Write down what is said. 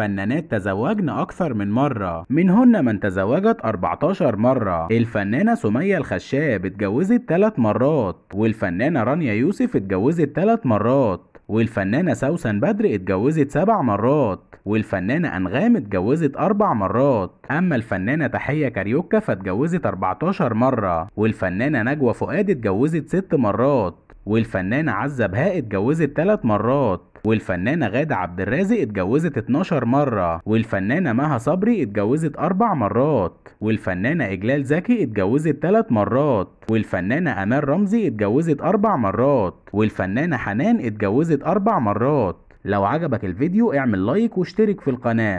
فنانات تزوجن أكثر من مرة منهن من تزوجت 14 مرة الفنانة سمية الخشاب اتجوزت 3 مرات والفنانة رانيا يوسف اتجوزت 3 مرات والفنانة سوسن بدر اتجوزت سبع مرات والفنانة أنغام اتجوزت أربع مرات أما الفنانة تحية كاريوكا فاتجوزت 14 مرة والفنانة نجوى فؤاد اتجوزت ست مرات والفنانة عزة بهاء اتجوزت ثلاث مرات والفنانة غادة عبد الرازق اتجوزت 12 مرة والفنانة مها صبري اتجوزت أربع مرات والفنانة إجلال زكي اتجوزت 3 مرات والفنانة أمال رمزي اتجوزت أربع مرات والفنانة حنان اتجوزت أربع مرات لو عجبك الفيديو اعمل لايك واشترك في القناة